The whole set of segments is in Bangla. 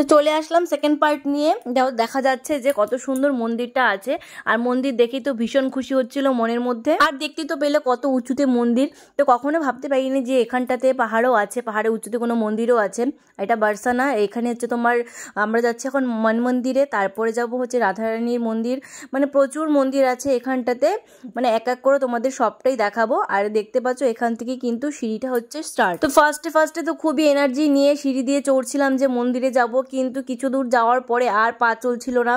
তো চলে আসলাম সেকেন্ড পার্ট নিয়ে দেখা যাচ্ছে যে কত সুন্দর মন্দিরটা আছে আর মন্দির দেখেই তো ভীষণ খুশি হচ্ছিল মনের মধ্যে আর দেখতে তো পেলে কত উঁচুতে মন্দির তো কখনো ভাবতে পারিনি যে এখানটাতে পাহাড়ও আছে পাহাড়ে উঁচুতে কোনো মন্দিরও আছে এটা বার্সানা এখানে হচ্ছে তোমার আমরা যাচ্ছি এখন মন মন্দিরে তারপরে যাব হচ্ছে রাধারানীর মন্দির মানে প্রচুর মন্দির আছে এখানটাতে মানে এক এক করে তোমাদের সবটাই দেখাবো আর দেখতে পাচ্ছ এখান থেকে কিন্তু সিঁড়িটা হচ্ছে স্টার্ট তো ফার্স্টে ফার্স্টে তো খুবই এনার্জি নিয়ে সিঁড়ি দিয়ে চড়ছিলাম যে মন্দিরে যাব কিন্তু কিছু দূর যাওয়ার পরে আর পা চলছিল না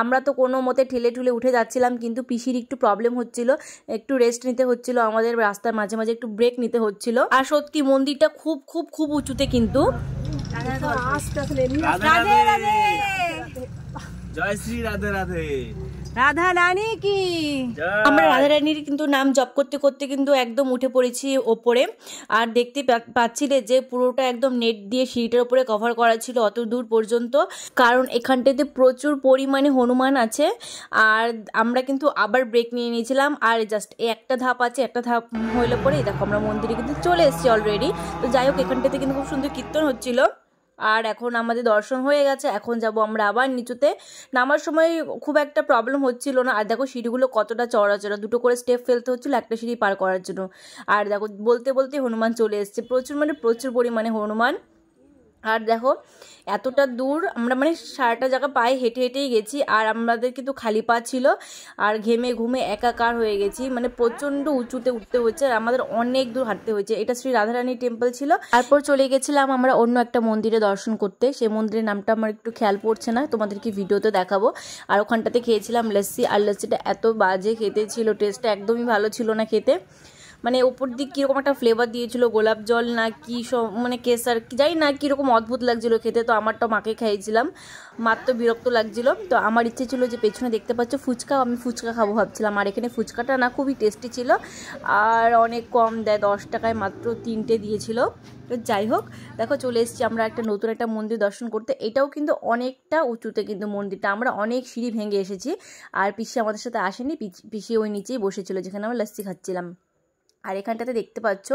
আমরা তো কোনো মতে ঠেলে ঠুলে উঠে যাচ্ছিলাম কিন্তু পিসির একটু প্রবলেম হচ্ছিল একটু রেস্ট নিতে হচ্ছিল আমাদের রাস্তার মাঝে মাঝে একটু ব্রেক নিতে হচ্ছিল আর সত্যি মন্দিরটা খুব খুব খুব উঁচুতে কিন্তু জয় শ্রী রাধে রাধে রাধা রানী কি আমরা রাধা রানীর কিন্তু নাম জপ করতে করতে কিন্তু একদম উঠে পড়েছি ওপরে আর দেখতে পাচ্ছিলে যে পুরোটা একদম নেট দিয়ে সিঁড়িটার উপরে কভার করা ছিল অত দূর পর্যন্ত কারণ এখানটাতে প্রচুর পরিমাণে হনুমান আছে আর আমরা কিন্তু আবার ব্রেক নিয়ে নিয়েছিলাম আর জাস্ট একটা ধাপ আছে একটা ধাপ হইলে পরে দেখো আমরা মন্দিরে কিন্তু চলে এসেছি অলরেডি তো যাই হোক এখানটাতে কিন্তু খুব সুন্দর কীর্তন হচ্ছিলো আর এখন আমাদের দর্শন হয়ে গেছে এখন যাব আমরা আবার নিচুতে নামার সময় খুব একটা প্রবলেম হচ্ছিল না আর দেখো সিঁড়িগুলো কতটা চড়া চড়া দুটো করে স্টেপ ফেলতে হচ্ছিল একটা সিঁড়ি পার করার জন্য আর দেখো বলতে বলতে হনুমান চলে এসছে প্রচুর মানে প্রচুর পরিমাণে হনুমান আর দেখো এতটা দূর আমরা মানে সারাটা জায়গা পায়ে হেঁটে হেঁটেই গেছি আর আমাদের কিন্তু খালি পা ছিল আর ঘেমে ঘুমে একাকার হয়ে গেছি মানে প্রচণ্ড উঁচুতে উঠতে হচ্ছে আর আমাদের অনেক দূর হাঁটতে হয়েছে এটা শ্রী রাধারানী টেম্পল ছিল তারপর চলে গেছিলাম আমরা অন্য একটা মন্দিরে দর্শন করতে সেই মন্দিরের নামটা আমার একটু খেয়াল পড়ছে না তোমাদেরকে ভিডিওতে দেখাবো আর ওখানটাতে খেয়েছিলাম লস্যি আর লস্যিটা এত বাজে খেতে ছিল টেস্টটা একদমই ভালো ছিল না খেতে মানে ওপর দিক কীরকম একটা ফ্লেভার দিয়েছিল গোলাপ জল না কী মানে কেসার যাই না কীরকম অদ্ভুত লাগছিলো খেতে তো আমারটা মাকে খাইয়েছিলাম মার তো বিরক্ত লাগছিল তো আমার ইচ্ছে ছিল যে পেছনে দেখতে পাচ্ছ ফুচকাও আমি ফুচকা খাবো ভাবছিলাম আর এখানে ফুচকাটা না খুবই টেস্টি ছিল আর অনেক কম দেয় দশ টাকায় মাত্র তিনটে দিয়েছিল তো যাই হোক দেখো চলে এসেছি আমরা একটা নতুন একটা মন্দির দর্শন করতে এটাও কিন্তু অনেকটা উঁচুতে কিন্তু মন্দিরটা আমরা অনেক সিঁড়ি ভেঙে এসেছি আর পিসি আমাদের সাথে আসেনি পিসি ওই নিচেই বসেছিল যেখানে আমরা লাস্সি খাচ্ছিলাম আর এখানটাতে দেখতে পাচ্ছ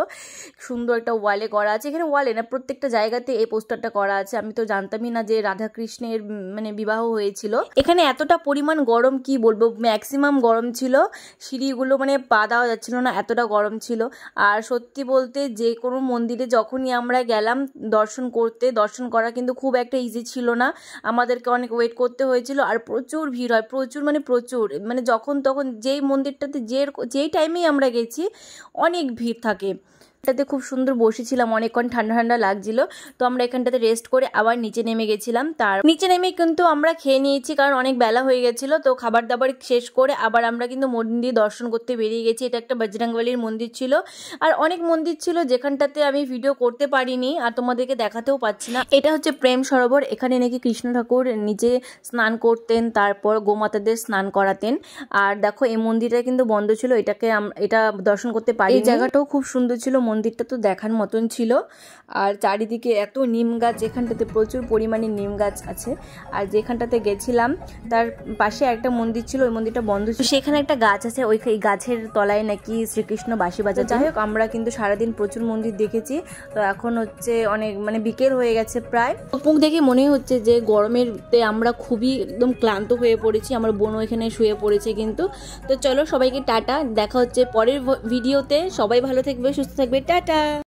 সুন্দর একটা ওয়ালে করা আছে এখানে ওয়ালে না প্রত্যেকটা জায়গাতে এই পোস্টারটা করা আছে আমি তো জানতামই না যে রাধাকৃষ্ণের মানে বিবাহ হয়েছিল এখানে এতটা পরিমাণ গরম কি বলবো ম্যাক্সিমাম গরম ছিল সিঁড়িগুলো মানে পা দেওয়া যাচ্ছিল না এতটা গরম ছিল আর সত্যি বলতে যে কোনো মন্দিরে যখনই আমরা গেলাম দর্শন করতে দর্শন করা কিন্তু খুব একটা ইজি ছিল না আমাদেরকে অনেক ওয়েট করতে হয়েছিল আর প্রচুর ভিড় হয় প্রচুর মানে প্রচুর মানে যখন তখন যেই মন্দিরটাতে যে যেই টাইমেই আমরা গেছি অনেক ভিড় থাকে এটাতে খুব সুন্দর বসেছিলাম অনেকক্ষণ ঠান্ডা ঠান্ডা লাগছিল তো আমরা এখানটাতে রেস্ট করে আবার নিচে নেমে গেছিলাম তার নিচে নেমে কিন্তু আমরা খেয়ে নিয়েছি কারণ অনেক বেলা হয়ে গেছিলো তো খাবার দাবার শেষ করে আবার আমরা কিন্তু মন্দির দর্শন করতে বেরিয়ে গেছি এটা একটা বজরাঙ্গবালির মন্দির ছিল আর অনেক মন্দির ছিল যেখানটাতে আমি ভিডিও করতে পারিনি আর তোমাদেরকে দেখাতেও পাচ্ছি না এটা হচ্ছে প্রেম সরোবর এখানে নাকি কৃষ্ণ ঠাকুর নিজে স্নান করতেন তারপর গোমাতাদের স্নান করাতেন আর দেখো এই মন্দিরটা কিন্তু বন্ধ ছিল এটাকে এটা দর্শন করতে পারি এই জায়গাটাও খুব সুন্দর ছিল মন্দিরটা তো দেখার মতন ছিল আর চারিদিকে এত নিম গাছ যেখানটাতে প্রচুর পরিমাণে নিম গাছ আছে আর যেখানটাতে গেছিলাম তার পাশে একটা মন্দির ছিল ওই মন্দিরটা বন্ধ ছিল সেখানে একটা গাছ আছে ওই গাছের তলায় নাকি শ্রীকৃষ্ণ বাসি বাজার যাই হোক আমরা কিন্তু সারাদিন প্রচুর মন্দির দেখেছি তো এখন হচ্ছে অনেক মানে বিকেল হয়ে গেছে প্রায় মুখ দেখে মনে হচ্ছে যে গরমের আমরা খুবই একদম ক্লান্ত হয়ে পড়েছি আমার বোনও এখানে শুয়ে পড়েছে কিন্তু তো চলো সবাইকে টাটা দেখা হচ্ছে পরের ভিডিওতে সবাই ভালো থাকবে সুস্থ থাকবে Okay,